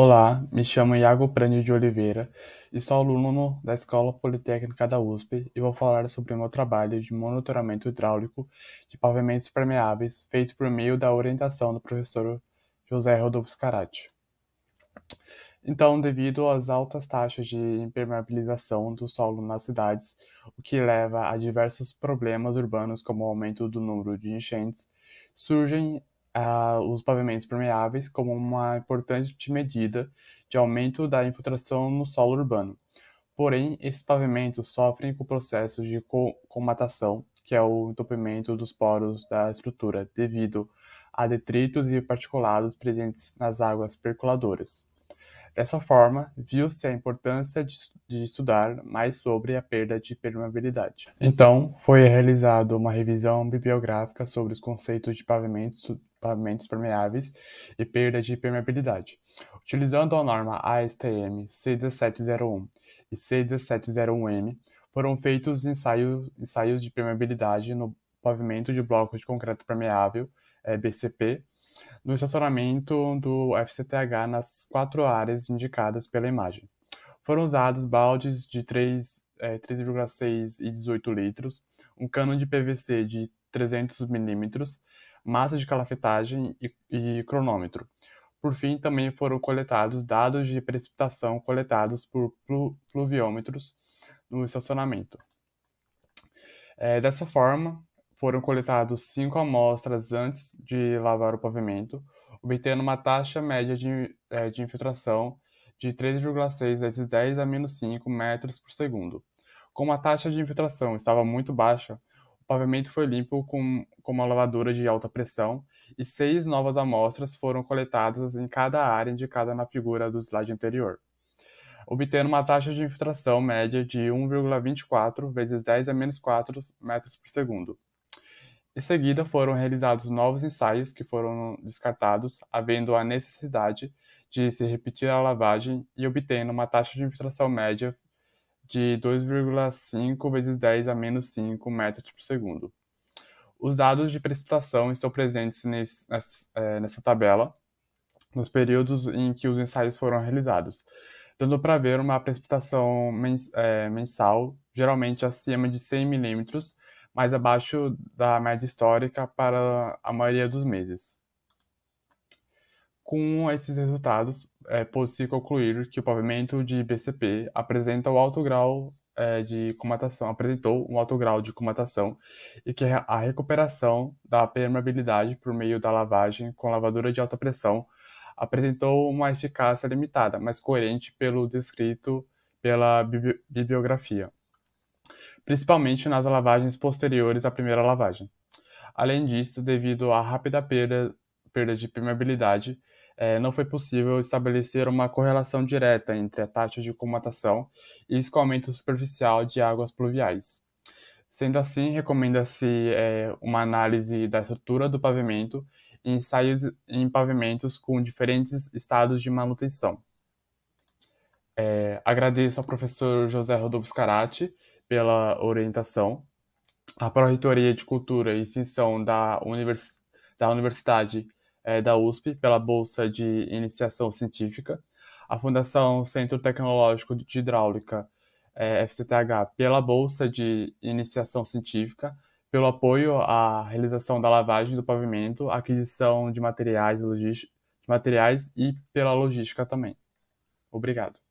Olá, me chamo Iago Prânio de Oliveira e sou aluno da Escola Politécnica da USP e vou falar sobre o meu trabalho de monitoramento hidráulico de pavimentos permeáveis feito por meio da orientação do professor José Rodolfo Scarati. Então, devido às altas taxas de impermeabilização do solo nas cidades, o que leva a diversos problemas urbanos como o aumento do número de enchentes, surgem os pavimentos permeáveis como uma importante medida de aumento da infiltração no solo urbano. Porém, esses pavimentos sofrem com o processo de comatação, que é o entupimento dos poros da estrutura, devido a detritos e particulados presentes nas águas percoladoras. Dessa forma, viu-se a importância de, de, estudar mais sobre a perda de permeabilidade. Então, foi realizada uma revisão bibliográfica sobre os conceitos de pavimentos pavimentos permeáveis e perda de permeabilidade, utilizando a norma ASTM C1701 e C1701M, foram feitos ensaios, ensaios de permeabilidade no pavimento de bloco de concreto permeável, é, BCP, no estacionamento do FCTH nas quatro áreas indicadas pela imagem. Foram usados baldes de 3,6 é, e 18 litros, um cano de PVC de 300 milímetros, massa de calafetagem e, e cronômetro. Por fim, também foram coletados dados de precipitação coletados por plu pluviômetros no estacionamento. É, dessa forma, foram coletados cinco amostras antes de lavar o pavimento, obtendo uma taxa média de, é, de infiltração de 3,6 vezes 10 a menos 5 metros por segundo. Como a taxa de infiltração estava muito baixa, pavimento foi limpo com, com uma lavadora de alta pressão e seis novas amostras foram coletadas em cada área indicada na figura do slide anterior, obtendo uma taxa de infiltração média de 1,24 vezes 10 a menos 4 metros por segundo. Em seguida, foram realizados novos ensaios que foram descartados, havendo a necessidade de se repetir a lavagem e obtendo uma taxa de infiltração média de 2,5 vezes 10 a menos 5 metros por segundo. Os dados de precipitação estão presentes nesse, nessa, é, nessa tabela, nos períodos em que os ensaios foram realizados, dando para ver uma precipitação mens, é, mensal, geralmente acima de 100 milímetros, mas abaixo da média histórica para a maioria dos meses. Com esses resultados, é possível concluir que o pavimento de BCP apresenta um alto grau é, de comatação, apresentou um alto grau de comatação e que a recuperação da permeabilidade por meio da lavagem com lavadura de alta pressão apresentou uma eficácia limitada, mas coerente pelo descrito pela bibliografia, principalmente nas lavagens posteriores à primeira lavagem. Além disso, devido à rápida perda perda de permeabilidade, é, não foi possível estabelecer uma correlação direta entre a taxa de comatação e escoamento superficial de águas pluviais. Sendo assim, recomenda-se é, uma análise da estrutura do pavimento e ensaios em pavimentos com diferentes estados de manutenção. É, agradeço ao professor José Rodolfo Scarati pela orientação, à Pró-Reitoria de Cultura e Extensão da, Univers... da Universidade é, da USP pela Bolsa de Iniciação Científica, a Fundação Centro Tecnológico de Hidráulica, é, FCTH, pela Bolsa de Iniciação Científica, pelo apoio à realização da lavagem do pavimento, aquisição de materiais, materiais e pela logística também. Obrigado.